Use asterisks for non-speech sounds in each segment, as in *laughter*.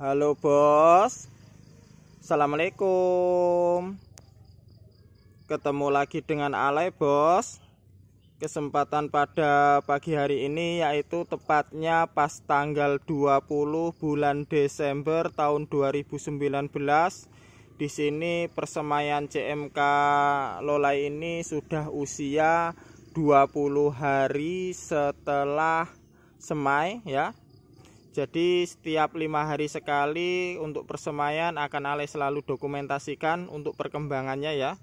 Halo bos Assalamualaikum Ketemu lagi dengan Alay bos Kesempatan pada pagi hari ini yaitu tepatnya pas tanggal 20 bulan Desember tahun 2019 di sini persemayan CMK lola ini sudah usia 20 hari setelah semai ya jadi setiap lima hari sekali untuk persemaian akan Ale selalu dokumentasikan untuk perkembangannya ya.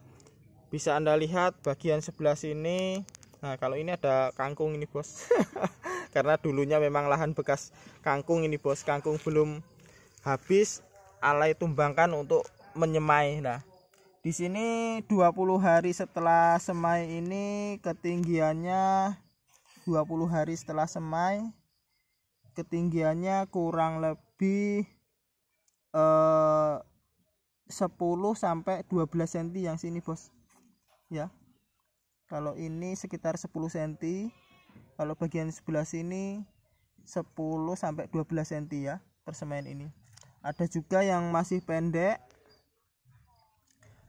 Bisa Anda lihat bagian sebelah sini. Nah, kalau ini ada kangkung ini, Bos. *laughs* Karena dulunya memang lahan bekas kangkung ini, Bos. Kangkung belum habis Ale tumbangkan untuk menyemai. Nah, di sini 20 hari setelah semai ini ketinggiannya 20 hari setelah semai ketinggiannya kurang lebih eh, 10 sampai 12 cm yang sini bos ya kalau ini sekitar 10 cm kalau bagian sebelah sini 10 sampai 12 cm ya persemen ini ada juga yang masih pendek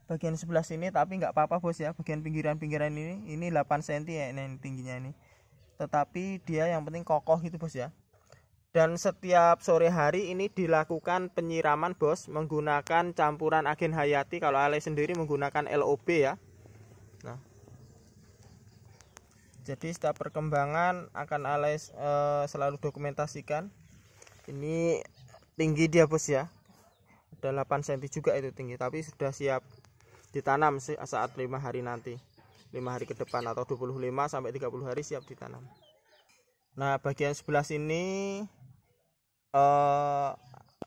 bagian sebelah sini tapi nggak apa-apa bos ya bagian pinggiran-pinggiran ini ini 8 cm ya ini tingginya ini tetapi dia yang penting kokoh gitu bos ya dan setiap sore hari ini dilakukan penyiraman bos menggunakan campuran agen hayati kalau Ale sendiri menggunakan LOB ya nah jadi setiap perkembangan akan Ale e, selalu dokumentasikan ini tinggi dia bos ya ada 8 cm juga itu tinggi tapi sudah siap ditanam saat 5 hari nanti 5 hari ke depan atau 25 sampai 30 hari siap ditanam nah bagian sebelah sini eh,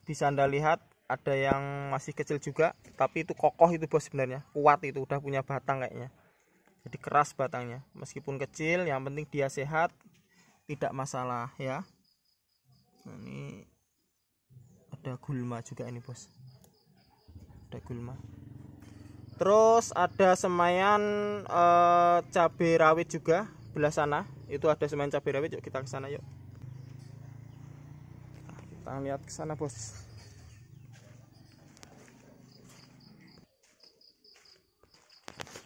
bisa anda lihat ada yang masih kecil juga tapi itu kokoh itu bos sebenarnya kuat itu udah punya batang kayaknya jadi keras batangnya meskipun kecil yang penting dia sehat tidak masalah ya nah, ini ada gulma juga ini bos ada gulma terus ada semayan e, cabai rawit juga belah sana itu ada semayan cabai rawit yuk kita ke sana yuk kita lihat ke sana bos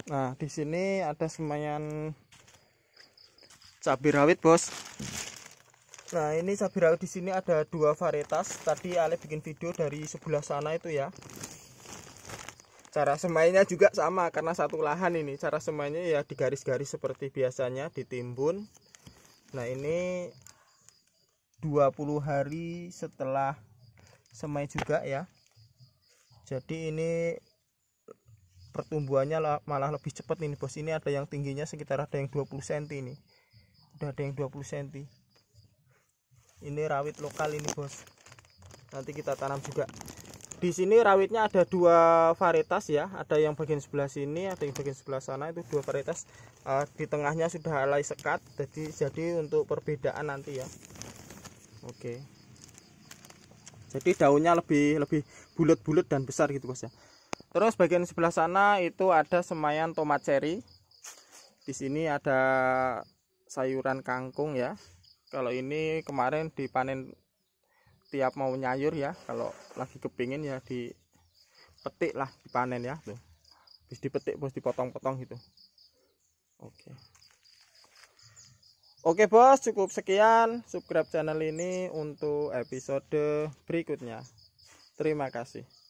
nah di sini ada semayan cabai rawit bos nah ini cabai rawit di sini ada dua varietas tadi Ale bikin video dari sebelah sana itu ya cara semainya juga sama karena satu lahan ini cara semainya ya digaris-garis seperti biasanya ditimbun nah ini 20 hari setelah semai juga ya jadi ini pertumbuhannya malah lebih cepat ini bos ini ada yang tingginya sekitar ada yang 20 cm ini udah ada yang 20 cm ini rawit lokal ini bos nanti kita tanam juga di sini rawitnya ada dua varietas ya ada yang bagian sebelah sini ada yang bagian sebelah sana itu dua varietas uh, di tengahnya sudah alai sekat jadi jadi untuk perbedaan nanti ya Oke. Jadi daunnya lebih lebih bulat-bulat dan besar gitu bos ya. Terus bagian sebelah sana itu ada semayan tomat ceri. Di sini ada sayuran kangkung ya. Kalau ini kemarin dipanen tiap mau nyayur ya. Kalau lagi kepingin ya dipetik lah dipanen ya tuh. Habis dipetik bos dipotong-potong gitu. Oke. Okay. Oke bos, cukup sekian subscribe channel ini untuk episode berikutnya. Terima kasih.